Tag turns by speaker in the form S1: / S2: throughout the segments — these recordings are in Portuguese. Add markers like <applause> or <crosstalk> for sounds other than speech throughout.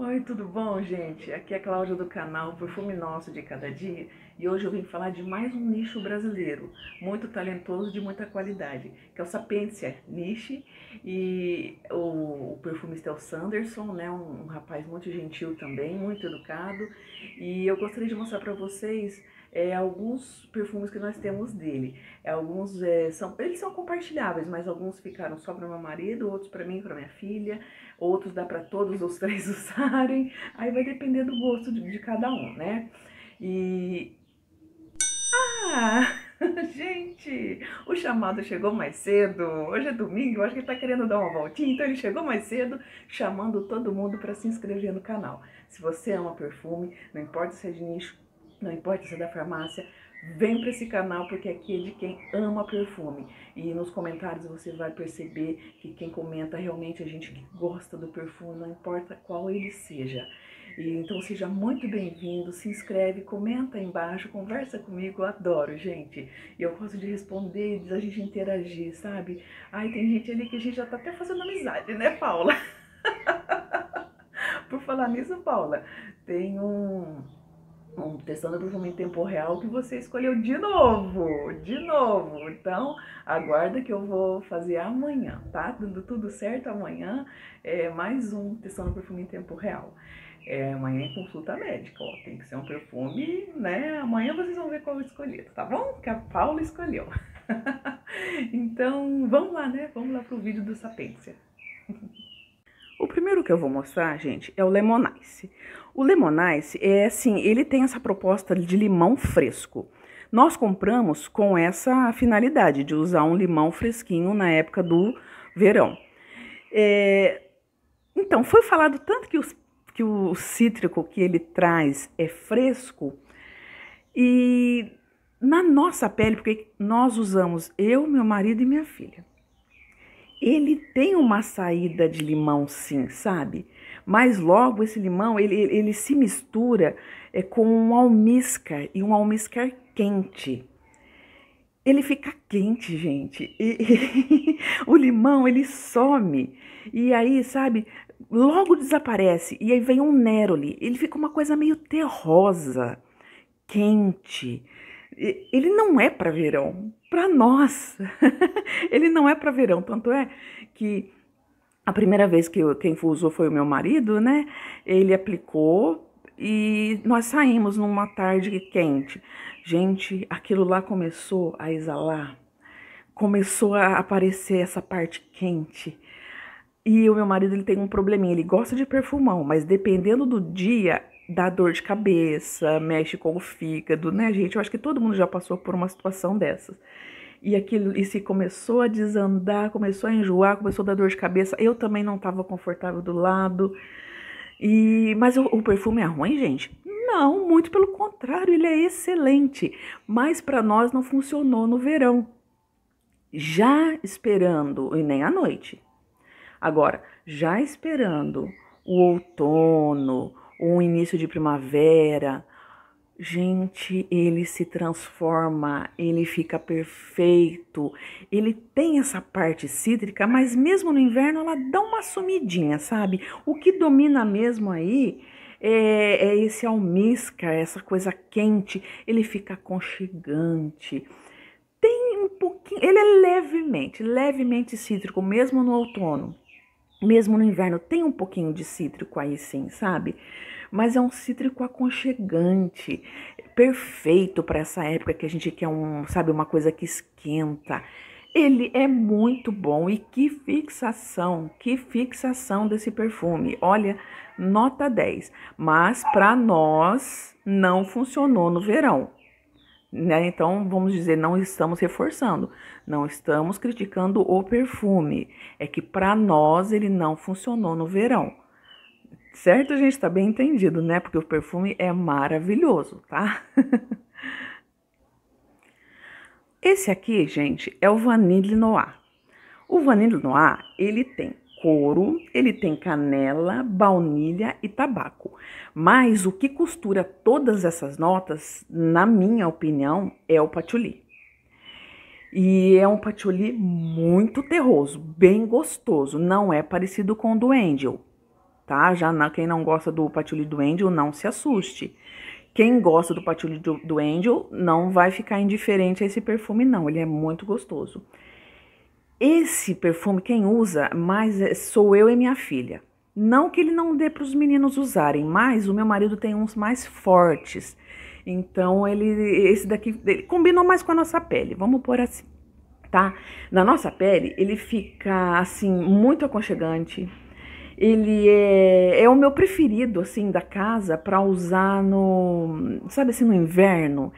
S1: Oi, tudo bom, gente? Aqui é a Cláudia do canal Perfume Nosso de Cada Dia e hoje eu vim falar de mais um nicho brasileiro, muito talentoso, de muita qualidade, que é o Sapência Niche e o, o perfumista é o Sanderson, né? Um, um rapaz muito gentil também, muito educado e eu gostaria de mostrar para vocês é, alguns perfumes que nós temos dele. É, alguns é, são, eles são compartilháveis, mas alguns ficaram só para meu marido, outros para mim, para minha filha, outros dá para todos os <laughs> três usarem. Aí vai depender do gosto de, de cada um, né? E ah, <laughs> gente, o chamado chegou mais cedo. Hoje é domingo, eu acho que ele tá querendo dar uma voltinha, então ele chegou mais cedo, chamando todo mundo para se inscrever no canal. Se você ama perfume, não importa se é de nicho não importa se é da farmácia, vem para esse canal porque aqui é de quem ama perfume. E nos comentários você vai perceber que quem comenta realmente é gente que gosta do perfume, não importa qual ele seja. E, então seja muito bem-vindo, se inscreve, comenta aí embaixo, conversa comigo, eu adoro, gente. E eu gosto de responder, de a gente interagir, sabe? Ai, tem gente ali que a gente já tá até fazendo amizade, né, Paula? <laughs> Por falar nisso, Paula, tem um um testando perfume em tempo real que você escolheu de novo, de novo. Então, aguarda que eu vou fazer amanhã, tá? Dando tudo certo amanhã, é mais um testando perfume em tempo real. É, amanhã é consulta médica, ó, tem que ser um perfume, né? Amanhã vocês vão ver qual escolhi, tá bom? Que a Paula escolheu. <laughs> então, vamos lá, né? Vamos lá pro vídeo do Sapência. <laughs> O primeiro que eu vou mostrar, gente, é o Lemonice. O Lemonice é assim, ele tem essa proposta de limão fresco. Nós compramos com essa finalidade de usar um limão fresquinho na época do verão. É, então, foi falado tanto que, os, que o cítrico que ele traz é fresco e na nossa pele, porque nós usamos eu, meu marido e minha filha ele tem uma saída de limão, sim, sabe? Mas logo esse limão ele, ele se mistura é, com um almíscar e um almíscar quente. Ele fica quente, gente. E, <laughs> e o limão ele some e aí, sabe? Logo desaparece e aí vem um neroli. Ele fica uma coisa meio terrosa, quente ele não é para verão, para nós. <laughs> ele não é para verão, tanto é que a primeira vez que eu, quem usou foi o meu marido, né? Ele aplicou e nós saímos numa tarde quente. Gente, aquilo lá começou a exalar, começou a aparecer essa parte quente. E o meu marido ele tem um probleminha, ele gosta de perfumão, mas dependendo do dia, dá dor de cabeça, mexe com o fígado, né, gente? Eu acho que todo mundo já passou por uma situação dessas. E aquilo, e se começou a desandar, começou a enjoar, começou a dar dor de cabeça. Eu também não estava confortável do lado. E mas o, o perfume é ruim, gente? Não, muito pelo contrário, ele é excelente, mas para nós não funcionou no verão. Já esperando, e nem à noite. Agora, já esperando o outono, um início de primavera. Gente, ele se transforma, ele fica perfeito. Ele tem essa parte cítrica, mas mesmo no inverno ela dá uma sumidinha, sabe? O que domina mesmo aí é, é esse almíscar, essa coisa quente. Ele fica aconchegante. Tem um pouquinho, ele é levemente, levemente cítrico, mesmo no outono. Mesmo no inverno tem um pouquinho de cítrico aí sim, sabe? Mas é um cítrico aconchegante, perfeito para essa época que a gente quer um, sabe, uma coisa que esquenta. Ele é muito bom e que fixação, que fixação desse perfume. Olha, nota 10. Mas para nós não funcionou no verão. Né? Então, vamos dizer, não estamos reforçando, não estamos criticando o perfume. É que para nós ele não funcionou no verão. Certo, gente? Está bem entendido, né? Porque o perfume é maravilhoso, tá? <laughs> Esse aqui, gente, é o Vanille Noir. O Vanille Noir, ele tem couro, ele tem canela, baunilha e tabaco. Mas o que costura todas essas notas, na minha opinião, é o patchouli. E é um patchouli muito terroso, bem gostoso, não é parecido com o do Angel, tá? Já na, quem não gosta do patchouli do Angel, não se assuste. Quem gosta do patchouli do, do Angel não vai ficar indiferente a esse perfume não, ele é muito gostoso. Esse perfume quem usa mais é, sou eu e minha filha. Não que ele não dê para os meninos usarem, mas o meu marido tem uns mais fortes. Então ele esse daqui ele combinou mais com a nossa pele. Vamos pôr assim, tá? Na nossa pele ele fica assim muito aconchegante. Ele é, é o meu preferido assim da casa para usar no, sabe assim, no inverno.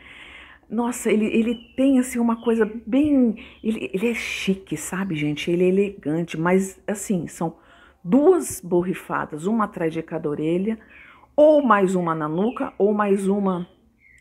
S1: Nossa, ele, ele tem assim uma coisa bem. Ele, ele é chique, sabe, gente? Ele é elegante, mas assim, são duas borrifadas, uma atrás de cada orelha, ou mais uma na nuca, ou mais uma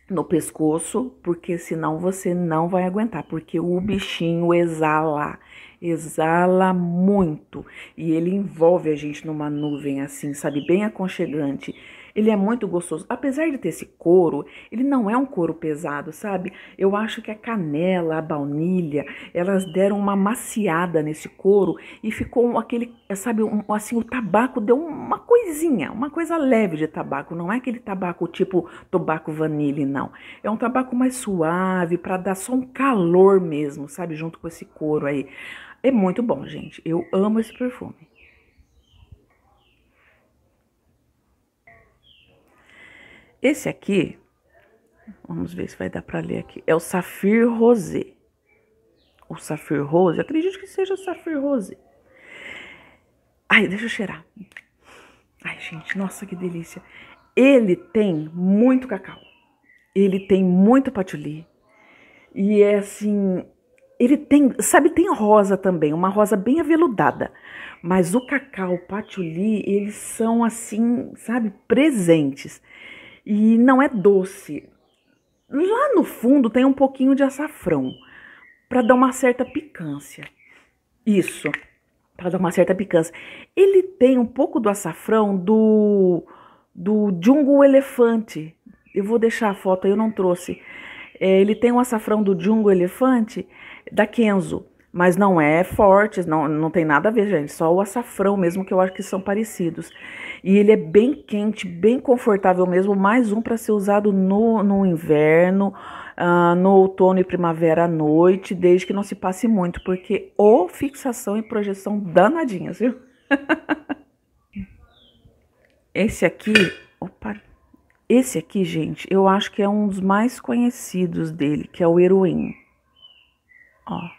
S1: no pescoço, porque senão você não vai aguentar, porque o bichinho exala, exala muito, e ele envolve a gente numa nuvem assim, sabe, bem aconchegante. Ele é muito gostoso. Apesar de ter esse couro, ele não é um couro pesado, sabe? Eu acho que a canela, a baunilha, elas deram uma maciada nesse couro e ficou aquele, sabe, um, assim, o tabaco deu uma coisinha, uma coisa leve de tabaco. Não é aquele tabaco tipo tabaco vanille, não. É um tabaco mais suave para dar só um calor mesmo, sabe? Junto com esse couro aí. É muito bom, gente. Eu amo esse perfume. Esse aqui, vamos ver se vai dar para ler aqui, é o Safir Rosé. O Safir Rosé, acredito que seja o Safir Rosé. Ai, deixa eu cheirar. Ai, gente, nossa, que delícia. Ele tem muito cacau. Ele tem muito patchouli. E é assim, ele tem, sabe, tem rosa também, uma rosa bem aveludada. Mas o cacau, o patchouli, eles são assim, sabe, presentes e não é doce. Lá no fundo tem um pouquinho de açafrão para dar uma certa picância. Isso, para dar uma certa picância. Ele tem um pouco do açafrão do do Jungo Elefante. Eu vou deixar a foto, eu não trouxe. É, ele tem um açafrão do Jungo Elefante da Kenzo mas não é forte, não, não tem nada a ver, gente. Só o açafrão mesmo, que eu acho que são parecidos. E ele é bem quente, bem confortável mesmo. Mais um para ser usado no, no inverno, uh, no outono e primavera à noite, desde que não se passe muito, porque o fixação e projeção danadinhas, viu? <laughs> Esse aqui. Opa! Esse aqui, gente, eu acho que é um dos mais conhecidos dele, que é o Heroin. Ó.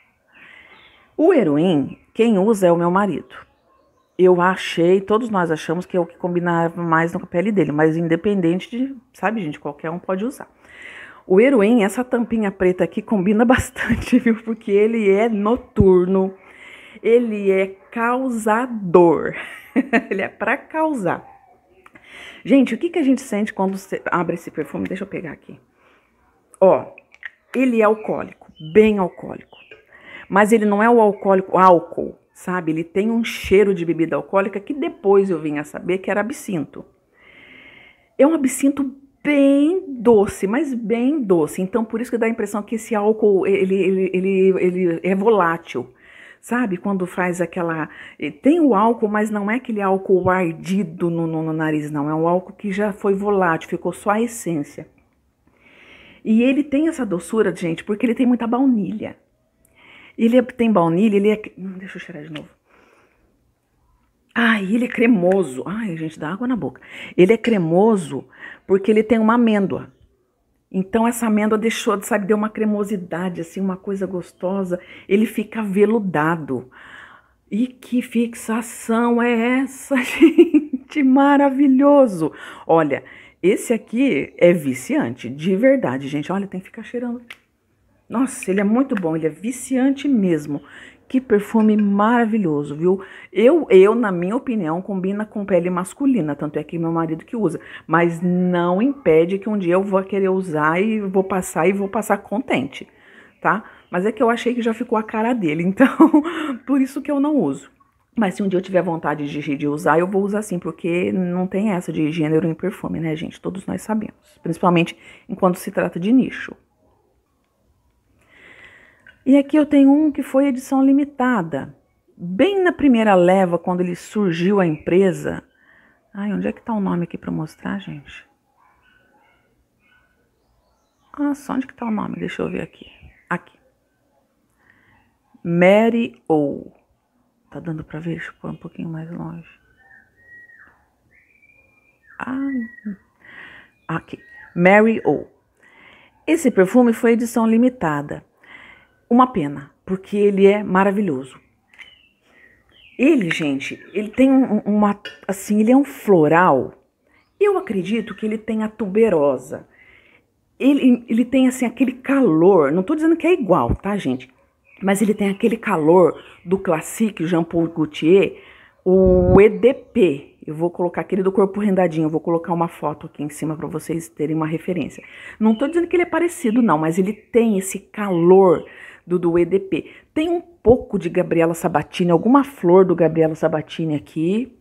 S1: O heroim, quem usa é o meu marido. Eu achei, todos nós achamos que é o que combinava mais na pele dele, mas independente de, sabe, gente, qualquer um pode usar. O heroim, essa tampinha preta aqui combina <laughs> bastante, viu? Porque ele é noturno, ele é causador, <laughs> ele é para causar. Gente, o que, que a gente sente quando você abre esse perfume? Deixa eu pegar aqui. Ó, ele é alcoólico, bem alcoólico mas ele não é o alcoólico, o álcool, sabe? Ele tem um cheiro de bebida alcoólica que depois eu vim a saber que era absinto. É um absinto bem doce, mas bem doce. Então, por isso que dá a impressão que esse álcool ele, ele, ele, ele é volátil. Sabe, quando faz aquela. Eh, tem o álcool, mas não é aquele álcool ardido no, no, no nariz, não. É um álcool que já foi volátil, ficou só a essência. E ele tem essa doçura, gente, porque ele tem muita baunilha. Ele é, tem baunilha, ele é... Deixa eu cheirar de novo. Ai, ele é cremoso. Ai, gente, dá água na boca. Ele é cremoso porque ele tem uma amêndoa. Então essa amêndoa deixou, sabe, deu uma cremosidade, assim, uma coisa gostosa. Ele fica veludado. E que fixação é essa, <laughs> gente? Maravilhoso! Olha, esse aqui é viciante, de verdade, gente. Olha, tem que ficar cheirando. Nossa, ele é muito bom, ele é viciante mesmo. Que perfume maravilhoso, viu? Eu, eu, na minha opinião, combina com pele masculina, tanto é que meu marido que usa, mas não impede que um dia eu vou querer usar e vou passar e vou passar contente, tá? Mas é que eu achei que já ficou a cara dele, <laughs> então por isso que eu não uso. Mas se um dia eu tiver vontade de, de, usar, eu vou usar sim, porque não tem essa de gênero em perfume, né, gente? Todos nós sabemos. Principalmente enquanto se trata de nicho. E aqui eu tenho um que foi edição limitada. Bem na primeira leva, quando ele surgiu a empresa. Ai, onde é que tá o nome aqui para mostrar, gente? Nossa, ah, onde que tá o nome? Deixa eu ver aqui. Aqui. Mary O. Tá dando para ver? Deixa eu pôr um pouquinho mais longe. Ah, aqui. Mary O. Esse perfume foi edição limitada uma pena, porque ele é maravilhoso. Ele, gente, ele tem uma. Assim, ele é um floral. Eu acredito que ele tem a tuberosa. Ele, ele tem, assim, aquele calor. Não estou dizendo que é igual, tá, gente? Mas ele tem aquele calor do Classique Jean Paul Gaultier, o EDP. Eu vou colocar aquele do corpo rendadinho, eu vou colocar uma foto aqui em cima para vocês terem uma referência. Não estou dizendo que ele é parecido, não, mas ele tem esse calor do, do EDP. Tem um pouco de Gabriela Sabatini, alguma flor do Gabriela Sabatini aqui,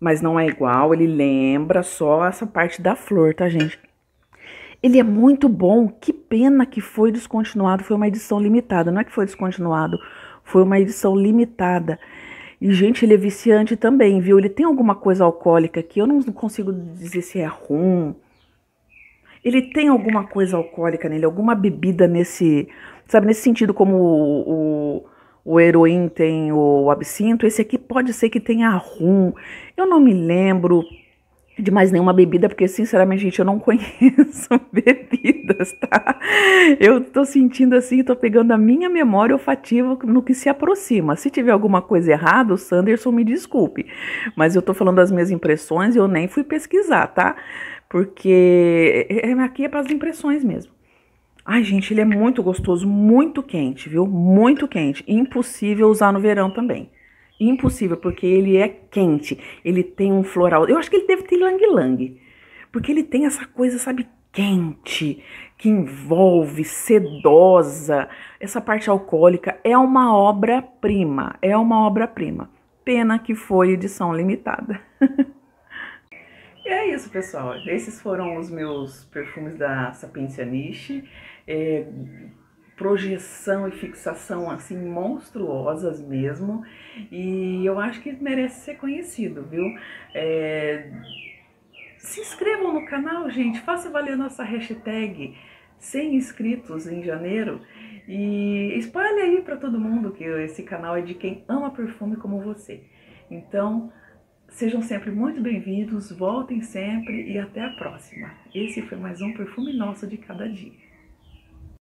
S1: mas não é igual, ele lembra só essa parte da flor, tá, gente? Ele é muito bom. Que pena que foi descontinuado. Foi uma edição limitada. Não é que foi descontinuado, foi uma edição limitada. E, gente, ele é viciante também, viu? Ele tem alguma coisa alcoólica aqui eu não consigo dizer se é rum. Ele tem alguma coisa alcoólica nele, alguma bebida nesse Sabe, nesse sentido, como o, o, o heroim tem o absinto, esse aqui pode ser que tenha rum. Eu não me lembro de mais nenhuma bebida, porque sinceramente, gente, eu não <laughs> conheço bebidas, tá? Eu tô sentindo assim, tô pegando a minha memória olfativa no que se aproxima. Se tiver alguma coisa errada, o Sanderson me desculpe, mas eu tô falando das minhas impressões e eu nem fui pesquisar, tá? Porque é, é, aqui é para as impressões mesmo. Ai, gente, ele é muito gostoso, muito quente, viu? Muito quente. Impossível usar no verão também. Impossível, porque ele é quente. Ele tem um floral. Eu acho que ele deve ter lang-lang. Porque ele tem essa coisa, sabe, quente, que envolve, sedosa. Essa parte alcoólica é uma obra-prima. É uma obra-prima. Pena que foi edição limitada. <laughs> e é isso, pessoal. Esses foram os meus perfumes da Sapiencia Niche é, projeção e fixação assim monstruosas mesmo e eu acho que merece ser conhecido viu é, se inscrevam no canal gente faça valer nossa hashtag 100 inscritos em janeiro e espalhe aí para todo mundo que esse canal é de quem ama perfume como você então Sejam sempre muito bem-vindos, voltem sempre e até a próxima. Esse foi mais um Perfume Nosso de Cada Dia.